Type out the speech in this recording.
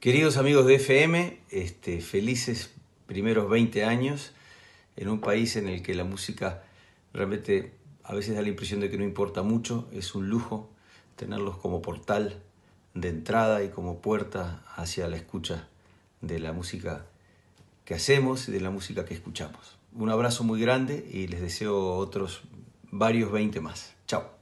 Queridos amigos de FM, este, felices primeros 20 años en un país en el que la música realmente a veces da la impresión de que no importa mucho, es un lujo tenerlos como portal de entrada y como puerta hacia la escucha de la música que hacemos y de la música que escuchamos. Un abrazo muy grande y les deseo otros varios 20 más. Chao.